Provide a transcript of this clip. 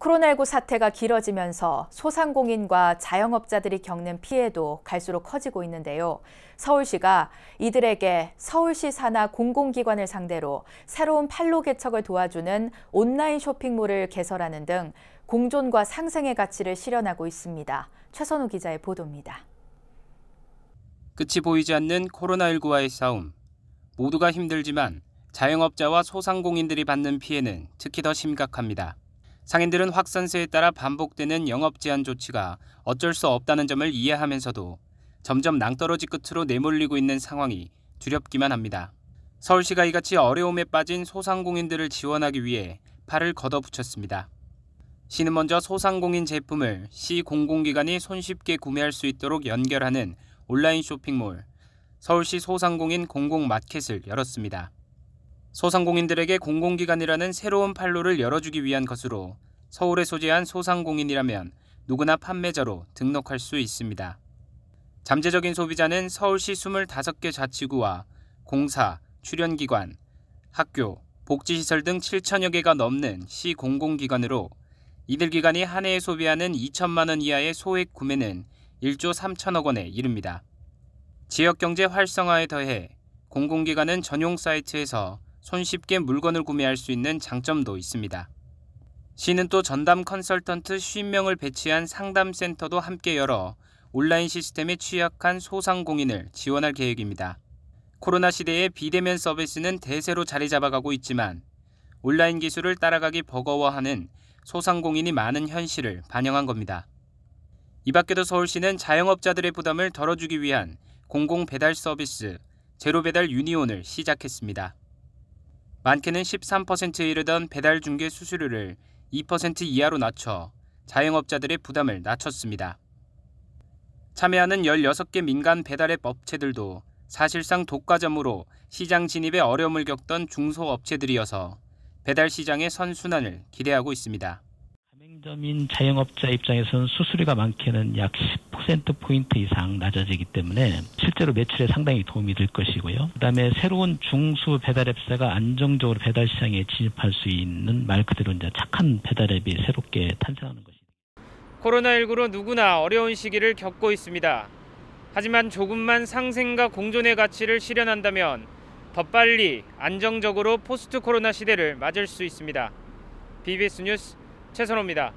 코로나19 사태가 길어지면서 소상공인과 자영업자들이 겪는 피해도 갈수록 커지고 있는데요. 서울시가 이들에게 서울시 산하 공공기관을 상대로 새로운 판로 개척을 도와주는 온라인 쇼핑몰을 개설하는 등 공존과 상생의 가치를 실현하고 있습니다. 최선우 기자의 보도입니다. 끝이 보이지 않는 코로나19와의 싸움. 모두가 힘들지만 자영업자와 소상공인들이 받는 피해는 특히 더 심각합니다. 상인들은 확산세에 따라 반복되는 영업 제한 조치가 어쩔 수 없다는 점을 이해하면서도 점점 낭떠러지 끝으로 내몰리고 있는 상황이 두렵기만 합니다. 서울시가 이같이 어려움에 빠진 소상공인들을 지원하기 위해 팔을 걷어붙였습니다. 시는 먼저 소상공인 제품을 시 공공기관이 손쉽게 구매할 수 있도록 연결하는 온라인 쇼핑몰 서울시 소상공인 공공마켓을 열었습니다. 소상공인들에게 공공기관이라는 새로운 판로를 열어주기 위한 것으로 서울에 소재한 소상공인이라면 누구나 판매자로 등록할 수 있습니다. 잠재적인 소비자는 서울시 25개 자치구와 공사, 출연기관, 학교, 복지시설 등 7천여 개가 넘는 시 공공기관으로 이들 기관이 한 해에 소비하는 2천만 원 이하의 소액 구매는 1조 3천억 원에 이릅니다. 지역경제 활성화에 더해 공공기관은 전용 사이트에서 손쉽게 물건을 구매할 수 있는 장점도 있습니다. 시는 또 전담 컨설턴트 50명을 배치한 상담센터도 함께 열어 온라인 시스템에 취약한 소상공인을 지원할 계획입니다. 코로나 시대에 비대면 서비스는 대세로 자리 잡아가고 있지만 온라인 기술을 따라가기 버거워하는 소상공인이 많은 현실을 반영한 겁니다. 이 밖에도 서울시는 자영업자들의 부담을 덜어주기 위한 공공배달 서비스 제로배달 유니온을 시작했습니다. 많게는 13%에 이르던 배달 중개 수수료를 2% 이하로 낮춰 자영업자들의 부담을 낮췄습니다. 참여하는 16개 민간 배달앱 업체들도 사실상 독과점으로 시장 진입에 어려움을 겪던 중소업체들이어서 배달 시장의 선순환을 기대하고 있습니다. 선점인 자영업자 입장에서는 수수료가 많게는 약 10%포인트 이상 낮아지기 때문에 실제로 매출에 상당히 도움이 될 것이고요. 그 다음에 새로운 중수 배달앱사가 안정적으로 배달 시장에 진입할 수 있는 말 그대로 이제 착한 배달앱이 새롭게 탄생하는 것입니다. 코로나19로 누구나 어려운 시기를 겪고 있습니다. 하지만 조금만 상생과 공존의 가치를 실현한다면 더 빨리 안정적으로 포스트 코로나 시대를 맞을 수 있습니다. BBS 뉴스 최선호입니다.